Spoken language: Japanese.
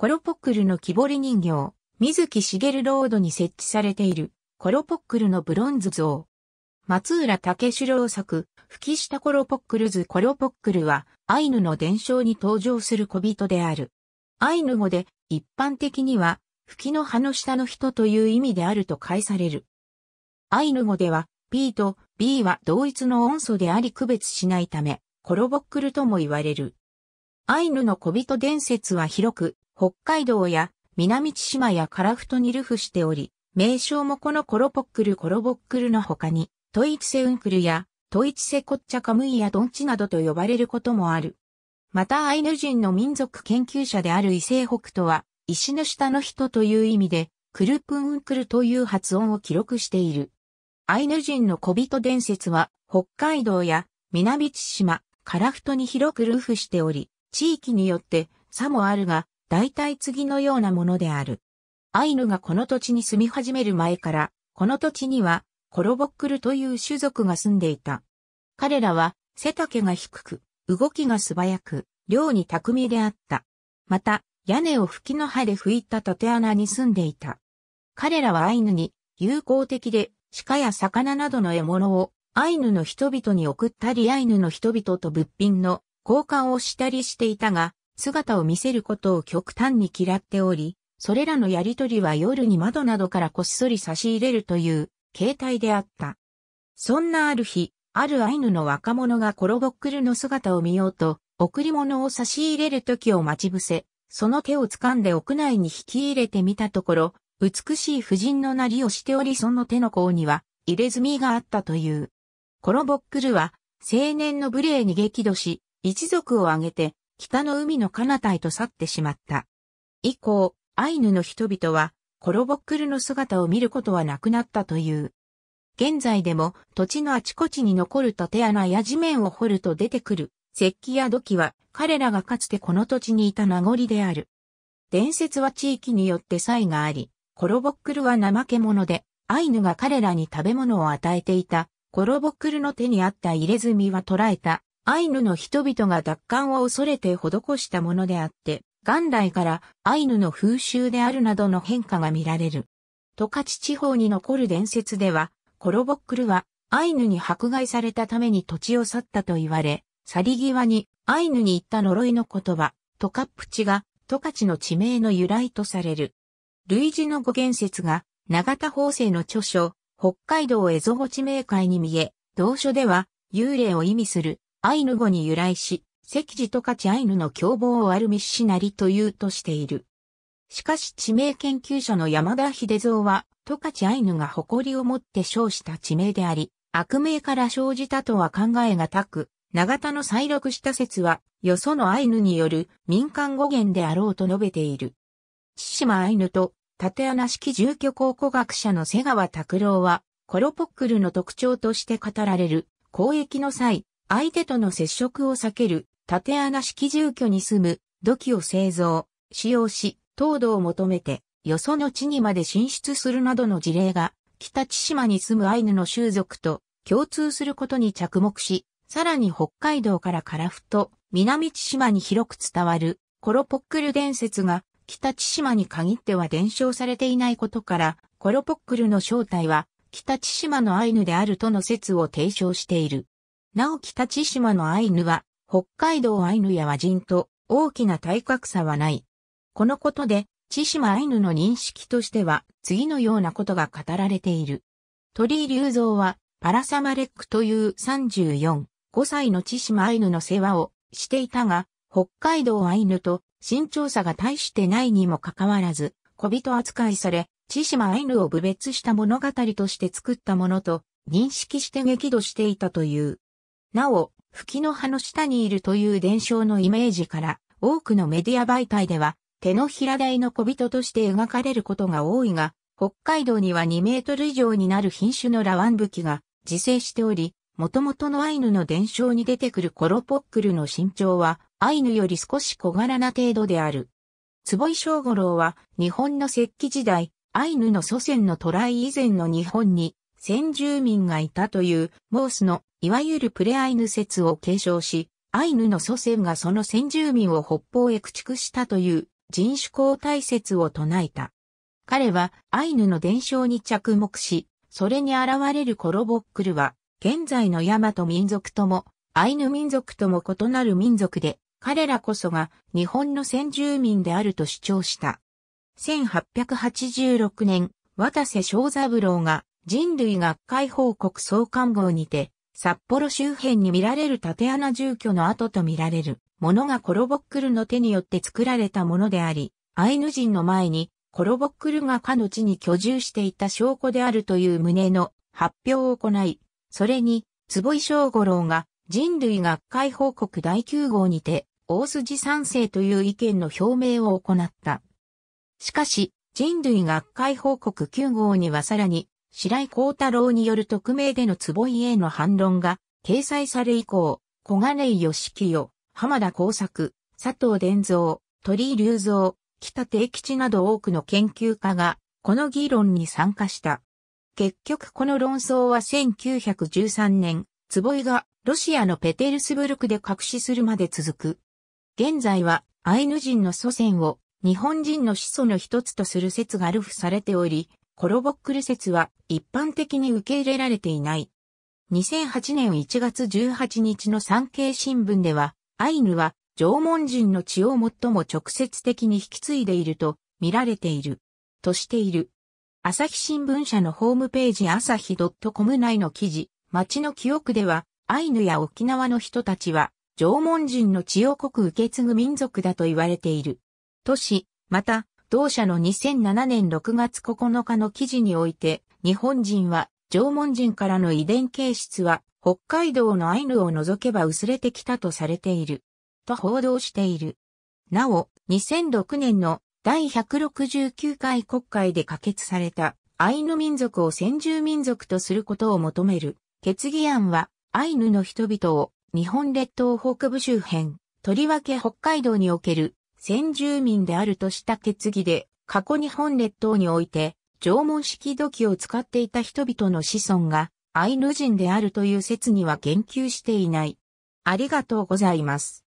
コロポックルの木彫り人形、水木しげるロードに設置されている、コロポックルのブロンズ像。松浦武四郎作、吹きしたコロポックル図コロポックルは、アイヌの伝承に登場する小人である。アイヌ語で、一般的には、吹きの葉の下の人という意味であると解される。アイヌ語では、P と B は同一の音素であり区別しないため、コロボックルとも言われる。アイヌの小人伝説は広く、北海道や南千島やカラフトにルフしており、名称もこのコロポックルコロボックルの他に、トイチセウンクルや、トイチセコッチャカムイやドンチなどと呼ばれることもある。またアイヌ人の民族研究者である伊勢北斗は、石の下の人という意味で、クルプンクルという発音を記録している。アイヌ人の小人伝説は、北海道や南千島、カラフトに広くルフしており、地域によって差もあるが、大体次のようなものである。アイヌがこの土地に住み始める前から、この土地には、コロボックルという種族が住んでいた。彼らは、背丈が低く、動きが素早く、量に巧みであった。また、屋根を吹きの葉で吹いた縦穴に住んでいた。彼らはアイヌに、友好的で、鹿や魚などの獲物を、アイヌの人々に送ったりアイヌの人々と物品の交換をしたりしていたが、姿を見せることを極端に嫌っており、それらのやりとりは夜に窓などからこっそり差し入れるという形態であった。そんなある日、あるアイヌの若者がコロゴックルの姿を見ようと、贈り物を差し入れる時を待ち伏せ、その手を掴んで屋内に引き入れてみたところ、美しい婦人のなりをしておりその手の甲には入れ墨があったという。コロボックルは青年の無礼に激怒し、一族を挙げて北の海の彼方へと去ってしまった。以降、アイヌの人々は、コロボックルの姿を見ることはなくなったという。現在でも土地のあちこちに残る縦穴や地面を掘ると出てくる石器や土器は彼らがかつてこの土地にいた名残である。伝説は地域によって差異があり、コロボックルは怠け者で、アイヌが彼らに食べ物を与えていた、コロボックルの手にあった入れ墨は捕らえた、アイヌの人々が奪還を恐れて施したものであって、元来からアイヌの風習であるなどの変化が見られる。十勝地方に残る伝説では、コロボックルはアイヌに迫害されたために土地を去ったと言われ、去り際にアイヌに言った呪いの言葉、トカップチがトカチの地名の由来とされる。類似の語源説が永田法政の著書、北海道エゾ語地名会に見え、同書では幽霊を意味するアイヌ語に由来し、赤字とカチアイヌの凶暴をアルミッシナリというとしている。しかし地名研究者の山田秀蔵は、トカチアイヌが誇りを持って称した地名であり、悪名から生じたとは考えがたく、長田の再録した説は、よそのアイヌによる民間語源であろうと述べている。千島アイヌと、縦穴式住居考古学者の瀬川拓郎は、コロポックルの特徴として語られる、交易の際、相手との接触を避ける、縦穴式住居に住む、土器を製造、使用し、糖度を求めて、よその地にまで進出するなどの事例が、北千島に住むアイヌの習俗と共通することに着目し、さらに北海道からフト、南千島に広く伝わる、コロポックル伝説が、北千島に限っては伝承されていないことから、コロポックルの正体は、北千島のアイヌであるとの説を提唱している。なお北千島のアイヌは、北海道アイヌや和人と大きな体格差はない。このことで、千島アイヌの認識としては、次のようなことが語られている。鳥居隆造は、パラサマレックという34、5歳の千島アイヌの世話をしていたが、北海道アイヌと身長差が大してないにもかかわらず、小人扱いされ、千島アイヌを侮蔑した物語として作ったものと認識して激怒していたという。なお、吹きの葉の下にいるという伝承のイメージから、多くのメディア媒体では、手のひら大の小人として描かれることが多いが、北海道には2メートル以上になる品種のラワンブキが自生しており、元々のアイヌの伝承に出てくるコロポックルの身長は、アイヌより少し小柄な程度である。坪井正五郎は、日本の石器時代、アイヌの祖先の渡来以前の日本に、先住民がいたという、モースのいわゆるプレアイヌ説を継承し、アイヌの祖先がその先住民を北方へ駆逐したという人種交代説を唱えた。彼はアイヌの伝承に着目し、それに現れるコロボックルは、現在の山と民族とも、アイヌ民族とも異なる民族で、彼らこそが日本の先住民であると主張した。1886年、渡瀬正三郎が人類学会報告総刊号にて、札幌周辺に見られる縦穴住居の跡と見られるものがコロボックルの手によって作られたものであり、アイヌ人の前にコロボックルがかの地に居住していた証拠であるという旨の発表を行い、それに坪井正五郎が人類学会報告第9号にて大筋賛成という意見の表明を行った。しかし、人類学会報告9号にはさらに、白井幸太郎による匿名での坪井への反論が掲載され以降、小金井義清、浜田耕作、佐藤伝蔵、鳥居隆三、北定吉など多くの研究家が、この議論に参加した。結局この論争は1913年、坪井がロシアのペテルスブルクで隠しするまで続く。現在はアイヌ人の祖先を日本人の始祖の一つとする説が流布されており、コロボックル説は一般的に受け入れられていない。2008年1月18日の産経新聞では、アイヌは縄文人の血を最も直接的に引き継いでいると見られている、としている。朝日新聞社のホームページ朝日 .com 内の記事、街の記憶では、アイヌや沖縄の人たちは、縄文人の血を濃く受け継ぐ民族だと言われている。都市、また、同社の2007年6月9日の記事において、日本人は縄文人からの遺伝形質は北海道のアイヌを除けば薄れてきたとされている。と報道している。なお、2006年の第169回国会で可決されたアイヌ民族を先住民族とすることを求める決議案はアイヌの人々を日本列島北部周辺、とりわけ北海道における先住民であるとした決議で、過去日本列島において、縄文式土器を使っていた人々の子孫が、アイヌ人であるという説には言及していない。ありがとうございます。